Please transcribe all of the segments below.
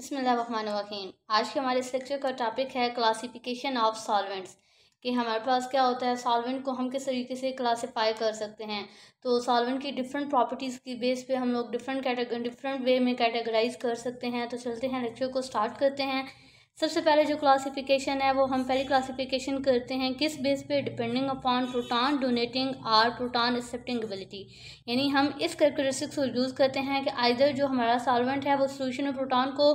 बसमीम आज के हमारे इस लेक्चर का टॉपिक है क्लासिफिकेशन ऑफ सॉल्वेंट्स कि हमारे पास क्या होता है सॉल्वेंट को हम किस तरीके से क्लासिफाई कर सकते हैं तो सॉल्वेंट की डिफरेंट प्रॉपर्टीज़ की बेस पे हम लोग डिफरेंट कैटेग डिफरेंट वे में कैटेगराइज कर सकते हैं तो चलते हैं लेक्चर को स्टार्ट करते हैं सबसे पहले जो क्लासिफिकेशन है वो हम पहले क्लासिफिकेशन करते हैं किस बेस पे डिपेंडिंग अपॉन प्रोटॉन डोनेटिंग और प्रोटॉन एक्सेप्टिंग एबिलिटी यानी हम इस करेक्टरिस्टिक्स को यूज़ करते हैं कि आइधर जो हमारा सॉल्वेंट है वो सोल्यूशन में प्रोटॉन को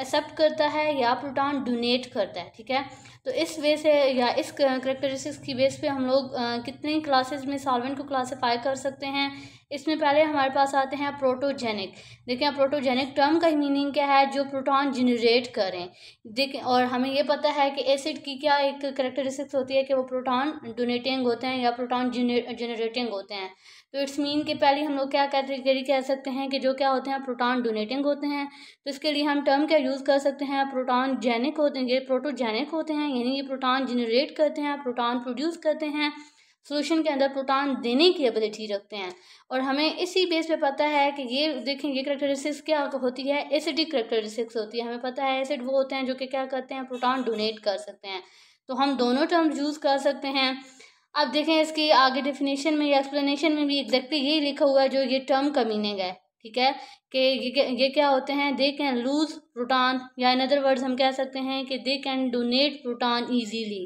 एक्सेप्ट करता है या प्रोटॉन डोनेट करता है ठीक है तो इस वे से या इस करेक्टरिस्टिक्स की बेस पर हम लोग कितने क्लासेज में सॉल्वेंट को क्लासीफाई कर सकते हैं इसमें पहले हमारे पास आते हैं प्रोटोजेनिक देखें प्रोटोजेनिक टर्म का मीनिंग क्या है जो प्रोटॉन जनरेट करें ठीक है और हमें ये पता है कि एसिड की क्या एक करेक्टरिस्टिक्स होती है कि वो प्रोटॉन डोनेटिंग होते हैं या प्रोटॉन जनरेटिंग होते हैं तो इट्स मीन के पहले हम लोग क्या कैटेगरी कह सकते हैं कि जो क्या होते हैं प्रोटॉन डोनेटिंग होते हैं तो इसके लिए हम टर्म क्या यूज़ कर सकते हैं प्रोटॉन जेनिक होते हैं ये प्रोटोजेनिक होते हैं यानी ये प्रोटॉन जनरेट करते हैं प्रोटॉन प्रोड्यूस करते हैं सोल्यूशन के अंदर प्रोटॉन देने की एबिलिटी रखते हैं और हमें इसी बेस पे पता है कि ये देखें ये करेक्टरिस्टिक्स क्या होती है एसिडिक करेक्टरिस्टिक्स होती है हमें पता है एसिड वो होते हैं जो कि क्या करते हैं प्रोटॉन डोनेट कर सकते हैं तो हम दोनों टर्म यूज़ कर सकते हैं अब देखें इसकी आगे डिफिनेशन में या एक्सप्लेनेशन में भी एग्जैक्टली यही लिखा हुआ है जो ये टर्म का मीनिंग है ठीक है कि ये ये क्या होते हैं दे कैन लूज प्रोटॉन या इन अदर वर्ड्स हम कह सकते हैं कि they can donate proton easily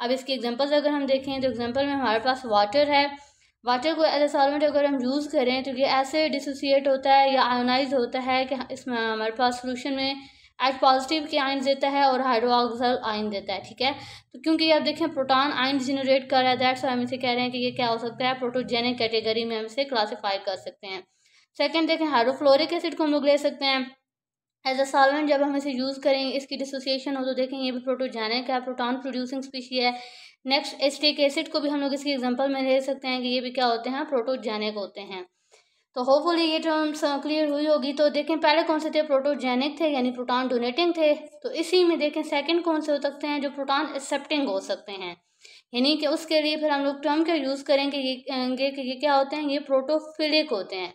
अब इसके एग्जांपल्स अगर हम देखें तो एग्जांपल में हमारे पास वाटर है वाटर को एज ए सॉलमेंट अगर हम यूज़ करें तो ये ऐसे डिसोसिएट होता है या आयोनाइज होता है कि इसमें हमारे पास सोलूशन में एच पॉजिटिव के आइन देता है और हाइड्रोक्सल आइन देता है ठीक है तो क्योंकि आप देखें प्रोटॉन आइन जनरेट कर रहा है दैट्स हम इसे कह रहे हैं कि ये क्या हो सकता है प्रोटोजेनिक कैटेगरी में हम इसे क्लासीफाई कर सकते हैं सेकेंड देखें हाइड्रोफ्लोरिक एसिड को हम लोग ले सकते हैं एज अ सॉल्वेंट जब हम इसे यूज़ करें इसकी डिसोसिएशन हो तो देखें ये भी प्रोटोजैनिक है प्रोटॉन प्रोड्यूसिंग स्पीशी है नेक्स्ट एस्टिक एसिड को भी हम लोग इसकी एग्जांपल में ले सकते हैं कि ये भी क्या होते हैं प्रोटोजेनिक होते हैं तो होपफुली ये टर्म्स क्लियर uh, हुई होगी तो देखें पहले कौन से थे प्रोटोजेनिक थे यानी प्रोटॉन डोनेटिंग थे तो इसी में देखें सेकंड कौन से हो सकते हैं जो प्रोटॉन एक्सेप्टिंग हो सकते हैं यानी कि उसके लिए फिर हम लोग टर्म का यूज़ करेंगे ये कि ये क्या होते हैं ये प्रोटोफिलिक होते हैं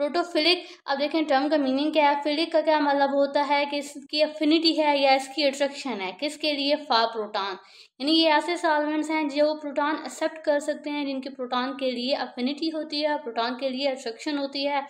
प्रोटोफिलिक अब देखें टर्म का मीनिंग क्या है फिलिक का क्या मतलब होता है कि इसकी अफिनिटी है या इसकी अट्रैक्शन है किसके लिए फा प्रोटॉन यानी ये ऐसे सॉल्वेंट्स हैं जो प्रोटॉन एक्सेप्ट कर सकते हैं जिनकी प्रोटॉन के लिए अफिनिटी होती है प्रोटॉन के लिए अट्रैक्शन होती है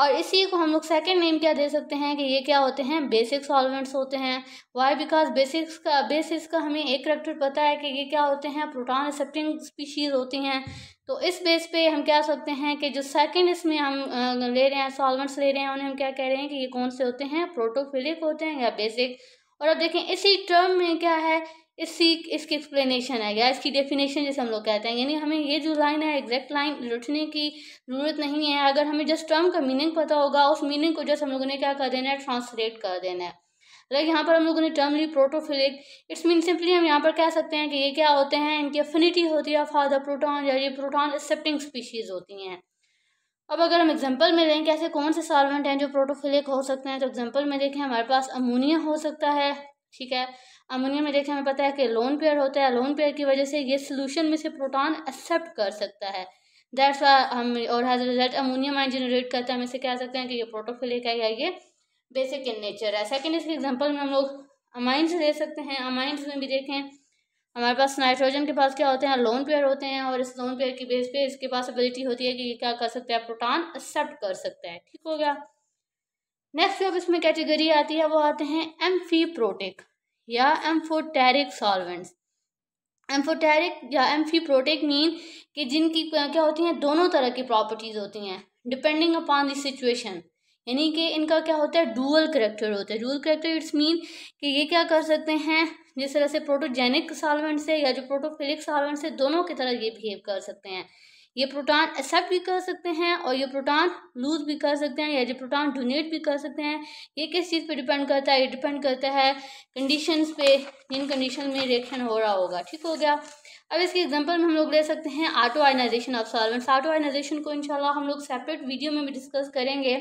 और इसी को हम लोग सेकेंड नेम क्या दे सकते हैं कि ये क्या होते हैं बेसिक सॉल्वेंट्स होते हैं वाई बिकॉज बेसिक्स का बेसिस का हमें एक करेक्टर पता है कि ये क्या होते हैं प्रोटॉन एक्सेप्टिंग स्पीशीज़ होती हैं तो इस बेस पे हम कह सकते हैं कि जो सेकेंड इसमें हम ले रहे हैं सॉल्वेंट्स ले रहे हैं उन्हें हम क्या कह रहे हैं कि ये कौन से होते हैं प्रोटोफिलिक होते हैं या बेसिक और अब देखें इसी टर्म में क्या है इसी इसकी एक्सप्लेनेशन है या इसकी डेफिनेशन जैसे हम लोग कहते हैं यानी हमें ये जो लाइन है एग्जैक्ट लाइन लुटने की ज़रूरत नहीं है अगर हमें जस्ट टर्म का मीनिंग पता होगा उस मीनिंग को जस्ट हम लोगों ने क्या कर देना है ट्रांसलेट कर देना है लाइक यहाँ पर हम लोगों ने टर्म ली प्रोटोफिलिक इट्स मीन सिंपली हम यहाँ पर कह सकते हैं कि ये क्या होते हैं इनकी अफिनिटी होती है फॉर द प्रोटॉन या ये प्रोटॉन एक्सेप्टिंग स्पीशीज़ होती हैं अब अगर हम एग्जांपल में लें कैसे कौन से सॉल्वेंट हैं जो प्रोटोफिलिक हो सकते हैं तो एग्जांपल में देखें हमारे पास अमोनिया हो सकता है ठीक है अमोनियम में देखिए हमें पता है कि लोन पेयर होता है लोन पेयर की वजह से ये सोल्यूशन में से प्रोटॉन एक्सेप्ट कर सकता है दैट्स वाई हम और as result ammonium ion generate करता है हम इसे कह सकते हैं कि ये प्रोटोफिलिक है या ये बेसिक इन नेचर है सेकेंड इसके एग्जाम्पल में हम लोग अमाइंस ले सकते हैं अमाइंस में भी देखें हमारे पास नाइट्रोजन के पास क्या होते हैं लोन पेयर होते हैं और इस लोन पेयर की बेस पे इसके पास एबिलिटी होती है कि ये क्या कर सकता है प्रोटॉन एक्सेप्ट कर सकता है ठीक हो गया नेक्स्ट अब इसमें कैटेगरी आती है वो आते हैं एम्फी प्रोटिक या एम्फोटेरिक सॉल्वेंट्स एम्फोटेरिक या एम्फी प्रोटिक मीन कि जिनकी क्या होती हैं दोनों तरह की प्रॉपर्टीज़ होती हैं डिपेंडिंग अपॉन दिस सिचुएशन यानी कि इनका क्या होता है डूअल करेक्टर होता है डूअल करेक्टर इट्स मीन कि ये क्या कर सकते हैं जिस तरह से प्रोटोजेनिक सॉल्वेंट से या जो प्रोटोफिलिक सॉल्वेंट से दोनों की तरह ये बिहेव कर सकते हैं ये प्रोटॉन एक्सेप्ट भी कर सकते हैं और ये प्रोटॉन लूज भी कर सकते हैं या ये प्रोटॉन डोनेट भी कर सकते हैं ये किस चीज़ पे डिपेंड करता है ये डिपेंड करता है कंडीशंस पे जिन कंडीशन में रिएक्शन हो रहा होगा ठीक हो गया अब इसके एग्जांपल में हम लोग ले सकते हैं auto ionization of solvents auto ionization को इनशाला हम लोग सेपरेट वीडियो में भी डिस्कस करेंगे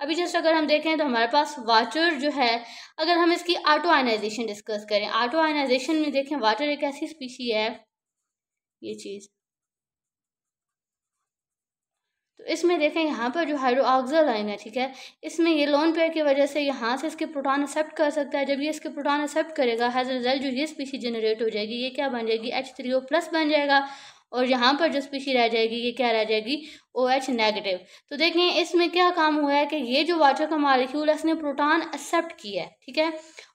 अभी जस्ट अगर हम देखें तो हमारे पास वाटर जो है अगर हम इसकी आटो आयनाइजेशन डिस्कस करें आटो आयनाइजेशन में देखें वाटर एक ऐसी स्पीसी है ये चीज़ तो इसमें देखें यहाँ पर जो हाइड्रोक्सल आइन है ठीक है इसमें ये लोन पेयर की वजह से यहाँ से इसके प्रोटॉन एक्सेप्ट कर सकता है जब ये इसके प्रोटॉन एक्सेप्ट करेगा एज रिजल्ट जो ये स्पीशी जनरेट हो जाएगी ये क्या बन जाएगी एच थ्री ओ प्लस बन जाएगा और यहाँ पर जो स्पीशी रह जाएगी ये क्या रह जाएगी ओ एच नेगेटिव तो देखें इसमें क्या काम हुआ है कि ये जो वाटर का मालिक्यूल है इसने प्रोटॉन एक्सेप्ट किया है ठीक है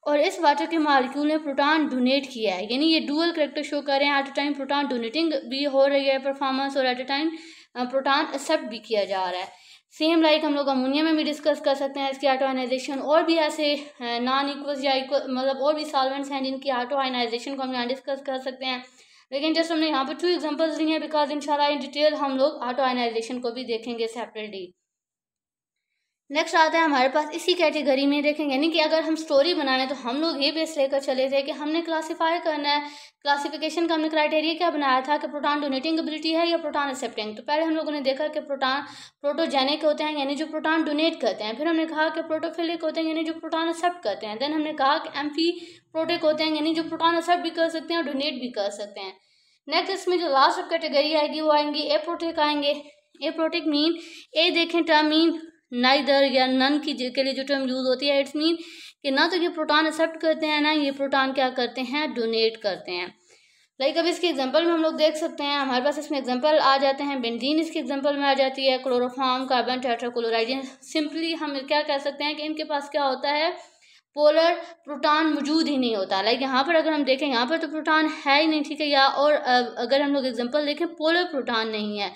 और इस वाटर के मालिक्यूल ने प्रोटॉन डोनेट किया है यानी ये डुअल करेक्टर शो कर रहे हैं at a time proton donating भी हो रही है परफॉर्मेंस और at a time proton accept भी किया जा रहा है सेम लाइक हम लोग अमोनिया में भी डिस्कस कर सकते हैं इसकी आटोनाइजेशन आइनाइजेशन और भी ऐसे नॉन इक्वल या मतलब और भी सॉल्वेंट्स हैं जिनकी आटो आइनाइजेशन को हम यहाँ डिस्कस कर सकते हैं लेकिन जस्ट हमने यहाँ पर टू एग्जांपल्स दी हैं बिकॉज इंशाल्लाह इन डिटेल हम लोग आटोनाइजेशन आइनाइजेशन को भी देखेंगे सेपरेटली नेक्स्ट आता है हमारे पास इसी कैटेगरी में देखेंगे यानी कि अगर हम स्टोरी बनाएं तो हम लोग ये बेस लेकर चले थे कि हमने क्लासीफाई करना है क्लासिफिकेशन का हमने क्राइटेरिया क्या बनाया था कि प्रोटॉन डोनेटिंग एबिलिटी है या प्रोटॉन एक्सेप्टिंग तो पहले हम लोगों ने देखा कि प्रोटॉन प्रोटोजेनिक होते हैं यानी जो प्रोटॉन डोनेट करते हैं फिर हमने कहा कि प्रोटोफिलिक होते हैं यानी जो प्रोटॉन एक्सेप्ट करते हैं देन हमने कहा कि एम्फी प्रोटेक होते हैं यानी जो प्रोटॉन एक्सेप्ट भी कर सकते हैं और डोनेट भी कर सकते हैं नेक्स्ट इसमें जो लास्ट कैटेगरी आएगी वो आएंगी ए प्रोटेक आएंगे ए प्रोटेक मीन ए देखें टर्म मीन नाइदर या नन की के लिए जो टर्म यूज़ होती है इट्स मीन कि ना तो ये प्रोटॉन एक्सेप्ट करते हैं ना ये प्रोटॉन क्या करते हैं डोनेट करते हैं लाइक like अब इसके एग्जांपल में हम लोग देख सकते हैं हमारे पास इसमें एग्जांपल आ जाते हैं बेंजीन इसके एग्जांपल में आ जाती है क्लोरोफॉर्म कार्बन टेट्राक्लोराइड सिंपली हम क्या कह सकते हैं कि इनके पास क्या होता है पोलर प्रोटॉन मौजूद ही नहीं होता लाइक यहाँ पर अगर हम देखें यहाँ पर तो प्रोटॉन है ही नहीं ठीक है या और अगर हम लोग एग्जांपल देखें पोलर प्रोटॉन नहीं है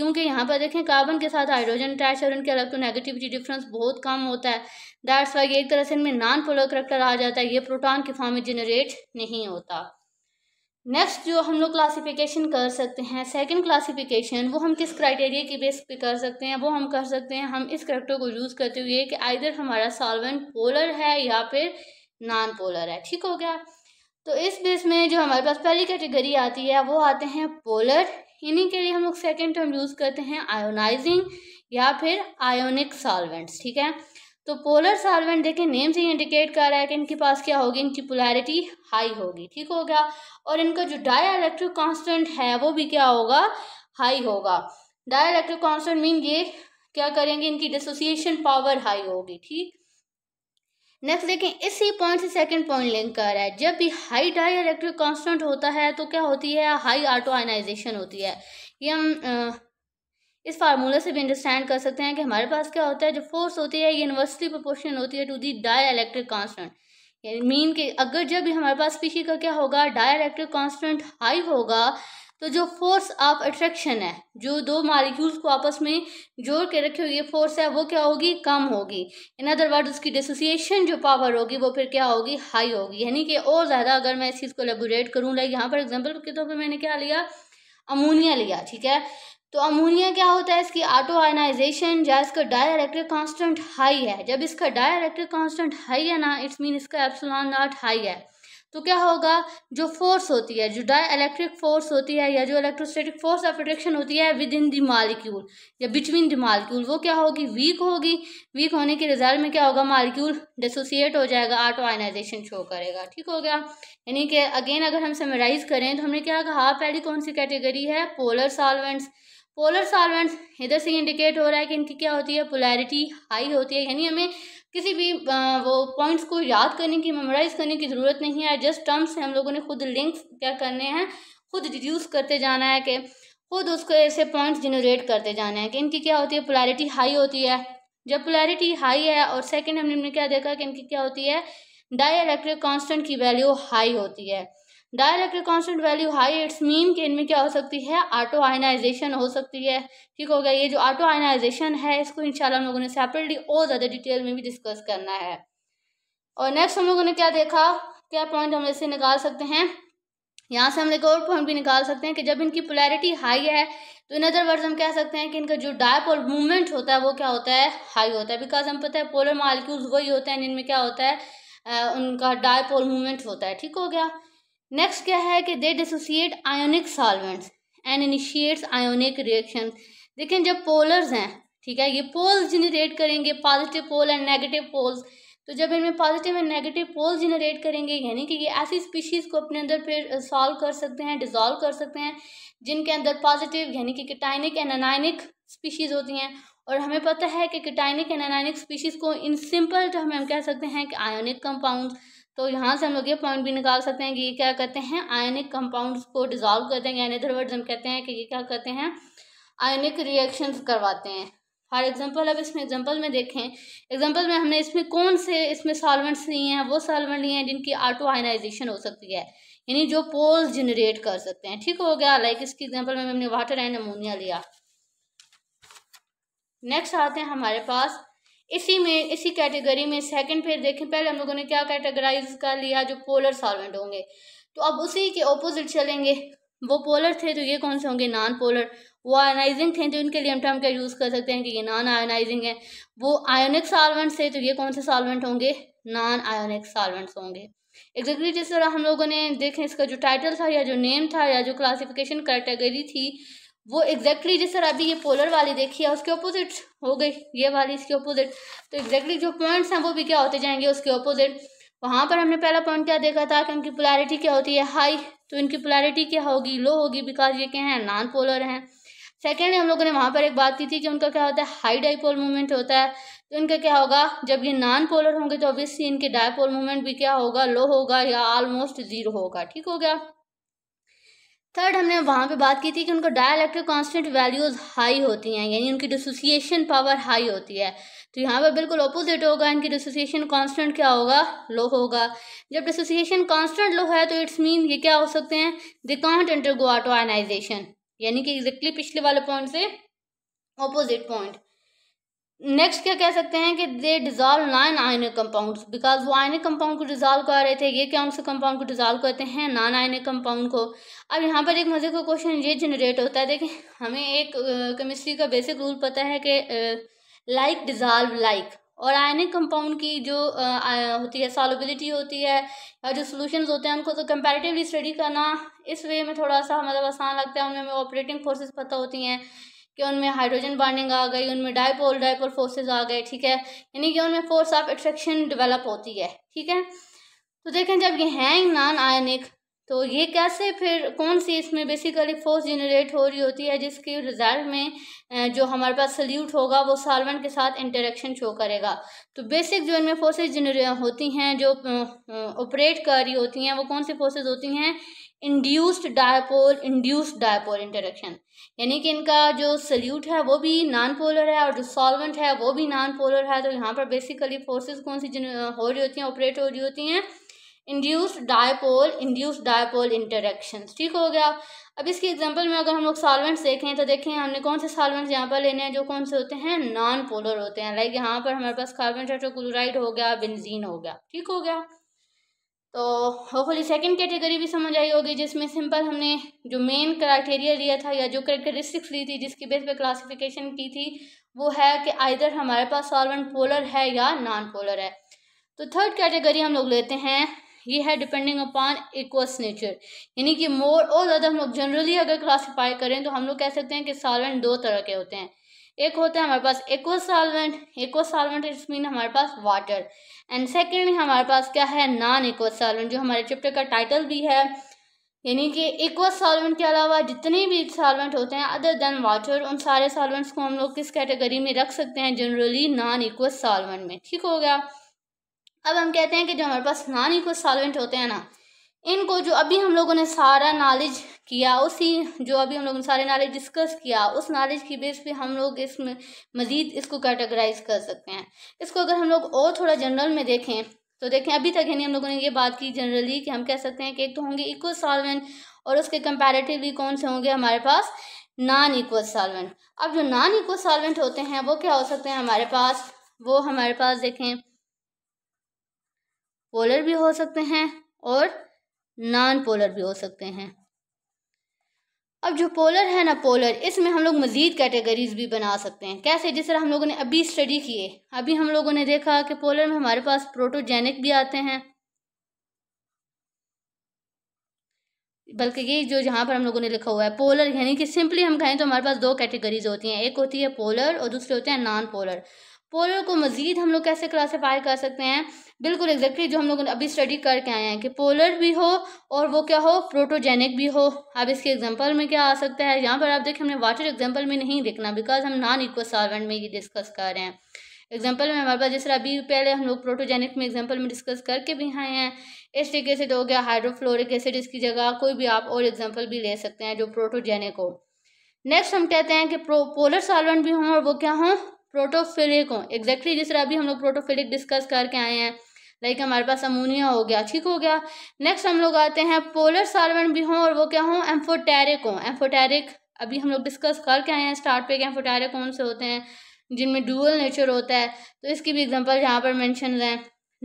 क्योंकि यहाँ पर देखें कार्बन के साथ हाइड्रोजन अटैच और उनके इनके नेगेटिविटी डिफरेंस बहुत कम होता है दैट्स वाई एक तरह से इनमें नॉन पोलर करेक्टर आ जाता है ये प्रोटॉन के फॉर्म में जनरेट नहीं होता नेक्स्ट जो हम लोग क्लासिफिकेशन कर सकते हैं सेकंड क्लासिफिकेशन वो हम किस क्राइटेरिया के बेस पे कर सकते हैं वो हम कर सकते हैं हम इस करेक्टर को यूज़ करते हुए कि आइधर हमारा सॉल्वेंट पोलर है या फिर नॉन पोलर है ठीक हो गया तो इस बेस में जो हमारे पास पहली कैटेगरी आती है वो आते हैं पोलर इन्हीं के लिए हम लोग सेकेंड टर्म यूज़ करते हैं आयोनाइजिंग या फिर आयोनिक सॉल्वेंट्स ठीक है तो पोलर सॉल्वेंट देखें नेम से ही इंडिकेट कर रहा है कि इनके पास क्या होगी इनकी पोलैरिटी हाई होगी ठीक हो गया और इनका जो डाई इलेक्ट्रिक कॉन्स्टेंट है वो भी क्या होगा हाई होगा डाई इलेक्ट्रिक कॉन्स्टेंट मीन ये क्या करेंगे इनकी डिसोसिएशन पावर हाई होगी ठीक नेक्स्ट देखें इसी पॉइंट से सेकंड पॉइंट लिंक कर रहा है जब भी हाई डाई इलेक्ट्रिक कांस्टेंट होता है तो क्या होती है हाई ऑटो आयनाइजेशन होती है ये हम इस फार्मूला से भी अंडरस्टैंड कर सकते हैं कि हमारे पास क्या होता है जो फोर्स होती है ये यूनिवर्सली प्रोपोर्शनल होती है to the dielectric constant mean कि अगर जब भी हमारे पास पीछे का क्या होगा डाई इलेक्ट्रिक कांस्टेंट हाई होगा तो जो फोर्स ऑफ अट्रैक्शन है जो दो मालिक्यूल्स को आपस में जोड़ के रखे हुए फोर्स है वो क्या होगी कम होगी इन अदर वर्ड उसकी डिसोसिएशन जो पावर होगी वो फिर क्या होगी हाई होगी यानी कि और ज़्यादा अगर मैं इस चीज़ को लेबोरेट करूँ लाइक यहाँ पर एग्जाम्पल के तौर पर मैंने क्या लिया अमोनिया लिया ठीक है तो अमोनिया क्या होता है इसकी ऑटो आयनाइजेशन या इसका डायरेक्टर कॉन्स्टेंट कांस्टेंट हाई है जब इसका डायरेक्टर इलेक्ट्रिक कांस्टेंट हाई है ना इट्स मीन इसका एप्सलॉन नॉट हाई है तो क्या होगा जो फोर्स होती है जो डाई इलेक्ट्रिक फोर्स होती है या जो इलेक्ट्रोस्टैटिक फोर्स ऑफ अट्रैक्शन होती है विद इन द मालिक्यूल या बिटवीन द मालिक्यूल वो क्या होगी वीक होगी वीक होने के रिजल्ट में क्या होगा मालिक्यूल डिसोसिएट हो जाएगा ऑटो आयनाइजेशन शो करेगा ठीक हो गया यानी कि अगेन अगर हम समराइज करें तो हमने क्या कहा पहली कौन सी कैटेगरी है पोलर सॉल्वेंट्स पोलर सॉल्वेंट्स इधर से इंडिकेट हो रहा है कि इनकी क्या होती है पोलैरिटी हाई होती है यानी हमें किसी भी वो पॉइंट्स को याद करने की मेमोराइज करने की ज़रूरत नहीं है जस्ट टर्म्स हम लोगों ने खुद लिंक क्या करने हैं खुद डिड्यूस करते जाना है कि खुद उसको ऐसे पॉइंट्स जनरेट करते जाना है कि इनकी क्या होती है पोलैरिटी हाई होती है जब पोलैरिटी हाई है और सेकेंड हमने क्या देखा कि इनकी क्या होती है डाई इलेक्ट्रिक कॉन्स्टेंट की वैल्यू हाई होती है direct constant value high it's mean कि इनमें क्या हो सकती है ऑटो आयनाइजेशन हो सकती है ठीक हो गया ये जो ऑटो आयनाइजेशन है इसको इंशाल्लाह हम लोगों ने सेपरेटली और ज़्यादा डिटेल में भी डिस्कस करना है और नेक्स्ट हम लोगों ने क्या देखा क्या पॉइंट हम इसे निकाल सकते हैं यहाँ से हम एक और पॉइंट भी निकाल सकते हैं कि जब इनकी पोलैरिटी हाई है तो इन अदर वर्ड्स हम कह सकते हैं कि इनका जो डायपोल मूवमेंट होता है वो क्या होता है हाई होता है बिकॉज हम पता है पोलर मालिक्यूल्स वही होते हैं इनमें क्या होता है आ, उनका डायपोल मूवमेंट होता है ठीक हो गया नेक्स्ट क्या है कि they dissociate ionic solvents and initiates ionic reaction देखें जब पोलर्स हैं ठीक है ये पोल्स जनरेट करेंगे positive pole and negative poles तो जब इनमें positive and negative poles generate करेंगे यानी कि ये ऐसी स्पीशीज़ को अपने अंदर फिर सॉल्व कर सकते हैं डिज़ोल्व कर सकते हैं जिनके अंदर पॉजिटिव यानी कि किटाइनिक एंड अनाइनिक स्पीशीज़ होती हैं और हमें पता है कि किटाइनिक एंड अनाइनिक स्पीशीज़ को इन सिंपल टर्म हम कह सकते हैं कि आयोनिक कंपाउंड तो यहाँ से हम लोग ये पॉइंट भी निकाल सकते हैं कि ये क्या कहते हैं आयनिक कंपाउंड्स को डिजॉल्व करते हैं यानी अदर हम कहते हैं कि ये क्या कहते हैं आयनिक रिएक्शन करवाते हैं फॉर एग्जाम्पल अब इसमें एग्जाम्पल में देखें एग्जाम्पल में हमने इसमें कौन से इसमें सॉलवेंट्स लिए हैं वो सॉलवेंट लिए हैं जिनकी ऑटो आयनाइजेशन हो सकती है यानी जो पोल्स जनरेट कर सकते हैं ठीक हो गया लाइक इसकी एग्जाम्पल में हमने वाटर एंड अमोनिया लिया नेक्स्ट आते हैं हमारे पास इसी में इसी कैटेगरी में सेकंड फिर देखें पहले हम लोगों ने क्या कैटेगराइज कर लिया जो पोलर सॉल्वेंट होंगे तो अब उसी के ऑपोजिट चलेंगे वो पोलर थे तो ये कौन से होंगे नॉन पोलर वो आयोनाइजिंग थे तो इनके लिए हम टर्म क्या यूज़ कर सकते हैं कि ये नॉन आयोनाइजिंग है वो आयोनिक सॉल्वेंट्स थे तो ये कौन से सॉल्वेंट होंगे नॉन आयोनिक सॉल्वेंट्स होंगे एग्जैक्टली जिस तरह हम लोगों ने देखें इसका जो टाइटल था या जो नेम था या जो क्लासिफिकेशन कैटेगरी थी वो एग्जैक्टली जैसे अभी ये पोलर वाली देखी है उसके ऑपोजिट हो गई ये वाली इसके ऑपोजिट तो एग्जैक्टली जो पॉइंट्स हैं वो भी क्या होते जाएंगे उसके ऑपोजिट वहाँ पर हमने पहला पॉइंट क्या देखा था कि उनकी पोलैरिटी क्या होती है हाई तो इनकी पोलैरिटी क्या होगी लो होगी बिकॉज ये क्या है नॉन पोलर हैं सेकेंडली हम लोगों ने वहाँ पर एक बात की थी कि उनका क्या होता है हाई डाईपोल मूवमेंट होता है तो इनका क्या होगा जब ये नॉन पोलर होंगे तो ऑब्वियसली इनके डायपोल मूवमेंट भी क्या होगा लो होगा या ऑलमोस्ट ज़ीरो होगा ठीक हो गया थर्ड हमने वहाँ पे बात की थी कि उनका डायलैक्ट्रिक कांस्टेंट वैल्यूज़ हाई होती हैं यानी उनकी डिसोसिएशन पावर हाई होती है तो यहाँ पर बिल्कुल अपोजिट होगा इनकी डिसोसिएशन कांस्टेंट क्या होगा लो होगा जब डिसोसिएशन कांस्टेंट लो है तो इट्स मीन ये क्या हो सकते हैं they can't undergo auto ionization यानी कि एग्जैक्टली पिछले वाले पॉइंट से अपोजिट पॉइंट नेक्स्ट क्या कह सकते हैं कि they dissolve non ionic compounds because वो आयनिक कंपाउंड को डिजॉल्व कर रहे थे ये कौन से कंपाउंड को डिजॉल्व करते हैं नॉन आयनिक कंपाउंड को अब यहाँ पर एक मज़े का क्वेश्चन ये जनरेट होता है देखें हमें एक केमिस्ट्री का बेसिक रूल पता है कि लाइक डिजॉल्व लाइक और आयनिक कंपाउंड की जो आ, होती है सॉलिबिलिटी होती है या जो सोल्यूशन होते हैं उनको तो कंपेरेटिवली स्टडी करना इस वे में थोड़ा सा मतलब आसान लगता है उनमें हमें ऑपरेटिंग फोर्सेस पता होती हैं कि उनमें हाइड्रोजन बॉन्डिंग आ गई उनमें डाईपोल डाईपोल फोर्सेज आ गए ठीक है यानी कि उनमें फोर्स ऑफ एट्रैक्शन डेवलप होती है ठीक है तो देखें जब ये हैं नॉन आयनिक तो ये कैसे फिर कौन सी इसमें बेसिकली फोर्स जनरेट हो रही होती है जिसके रिजल्ट में जो हमारे पास सल्यूट होगा वो सॉल्वेंट के साथ इंटरेक्शन शो करेगा तो बेसिक जो इनमें फोर्सेज जनरेट होती हैं जो ऑपरेट कर रही होती हैं वो कौन सी फोर्सेज होती हैं induced dipole induced dipole interaction यानी कि इनका जो सल्यूट है वो भी नॉन पोलर है और जो सॉल्वेंट है वो भी नॉन पोलर है तो यहाँ पर बेसिकली फोर्सेज कौन सी हो रही होती हैं ऑपरेट हो रही होती हैं induced dipole induced dipole interaction ठीक हो गया अब इसके एग्जांपल में अगर हम लोग सॉल्वेंट्स देखें तो देखें हमने कौन से सॉल्वेंट्स यहाँ पर लेने हैं जो कौन से होते हैं नॉन पोलर होते हैं लाइक यहाँ पर हमारे पास कार्बन टेट्रोक्लोराइड हो गया बेंजीन हो गया ठीक हो गया तो होपफुली सेकेंड कैटेगरी भी समझ आई होगी जिसमें सिंपल हमने जो मेन क्राइटेरिया लिया था या जो करेक्टरिस्टिक्स ली थी जिसकी बेस पर क्लासिफिकेशन की थी वो है कि आइधर हमारे पास सॉल्वेंट पोलर है या नॉन पोलर है तो थर्ड कैटेगरी हम लोग लेते हैं ये है डिपेंडिंग अपॉन इक्वस नेचर यानी कि मोर और ज़्यादा हम लोग जनरली अगर क्लासीफाई करें तो हम लोग कह सकते हैं कि सॉल्वेंट दो तरह के होते हैं एक होता है हमारे पास aqueous solvent aqueous solvent it's mean हमारे पास वाटर एंड सेकेंडली हमारे पास क्या है नॉन इक्वस सॉल्वेंट जो हमारे चैप्टर का टाइटल भी है यानी कि इक्वस सॉल्वेंट के अलावा जितने भी सॉल्वेंट होते हैं अदर देन वाटर उन सारे सॉल्वेंट्स को हम लोग किस कैटेगरी में रख सकते हैं जनरली नॉन इक्वस सॉल्वेंट में ठीक हो गया अब हम कहते हैं कि जो हमारे पास नॉन इक्वल सॉल्वेंट होते हैं ना इनको जो अभी हम लोगों ने सारा नॉलेज किया उसी जो अभी हम लोगों ने सारे नॉलेज डिस्कस किया उस नॉलेज की बेस पे हम लोग इसमें मज़ीद इसको कैटेगराइज कर सकते हैं इसको अगर हम लोग और थोड़ा जनरल में देखें तो देखें अभी तक यानी हम लोगों ने ये बात की जनरली कि हम कह सकते हैं कि एक तो होंगे इक्वल सॉल्वेंट और उसके कंपेरेटिवली कौन से होंगे हमारे पास नॉन इक्वल सॉल्वेंट अब जो नॉन इक्वल सॉल्वेंट होते हैं वो क्या हो सकते हैं हमारे पास वो हमारे पास देखें पोलर भी हो सकते हैं और नॉन पोलर भी हो सकते हैं अब जो पोलर है ना पोलर इसमें हम लोग मज़ीद कैटेगरीज भी बना सकते हैं कैसे जिस तरह हम लोगों ने अभी स्टडी किए अभी हम लोगों ने देखा कि पोलर में हमारे पास प्रोटोजेनिक भी आते हैं बल्कि ये जो जहाँ पर हम लोगों ने लिखा हुआ है पोलर यानी कि सिंपली हम कहें तो हमारे पास दो कैटेगरीज होती हैं एक होती है पोलर और दूसरी होते हैं नॉन पोलर पोलर को मज़ीद हम लोग कैसे क्लासीफाई कर सकते हैं बिल्कुल एग्जैक्टली जो हम लोग अभी स्टडी करके आए हैं कि पोलर भी हो और वो क्या हो प्रोटोजेनिक भी हो अब इसके एग्जांपल में क्या आ सकता है यहाँ पर आप देखें हमने वाटर एग्जांपल में नहीं देखना बिकॉज हम नॉन इक्व सॉल्वेंट में ये डिस्कस कर रहे हैं एग्जाम्पल में हमारे पास जिस तरह अभी पहले हम लोग प्रोटोजेनिक में एग्जाम्पल में डिस्कस करके भी आए हैं इस तरीके से हो गया हाइड्रोफ्लोरिक एसिड इसकी जगह कोई भी आप और एग्जाम्पल भी ले सकते हैं जो प्रोटोजेनिक हो नेक्स्ट हम कहते हैं कि प्रो पोलर सॉल्वेंट भी हों और वो क्या हों प्रोटोफिलिक हों एग्जैक्टली जिस तरह अभी हम लोग प्रोटोफिलिक डिस्कस करके आए हैं लाइक हमारे पास अमोनिया हो गया ठीक हो गया नेक्स्ट हम लोग आते हैं पोलर सॉल्वेंट भी हों और वो क्या हों एम्फोटेरिक हों एम्फोटेरिक अभी हम लोग डिस्कस करके आए हैं स्टार्ट पे एम्फोटेरिक कौन से होते हैं जिनमें डुअल नेचर होता है तो इसकी भी एग्जाम्पल यहाँ पर मैंशन हैं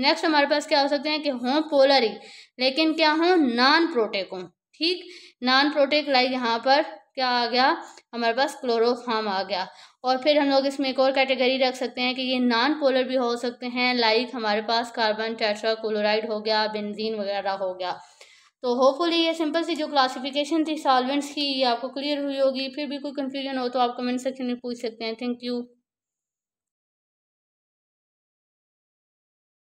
नेक्स्ट हमारे पास क्या हो सकते हैं कि हों पोलर ही लेकिन क्या हों नॉन प्रोटेक हों ठीक नॉन प्रोटेक लाइक यहाँ पर क्या आ गया हमारे पास क्लोरोफाम आ गया और फिर हम लोग इसमें एक और कैटेगरी रख सकते हैं कि ये नॉन पोलर भी हो सकते हैं लाइक हमारे पास कार्बन टेट्रा क्लोराइड हो गया बेंजीन वगैरह हो गया तो होपफुली ये सिंपल सी जो क्लासिफिकेशन थी सॉल्वेंट्स की ये आपको क्लियर हुई होगी फिर भी कोई कन्फ्यूजन हो तो आप कमेंट सेक्शन में पूछ सकते हैं थैंक यू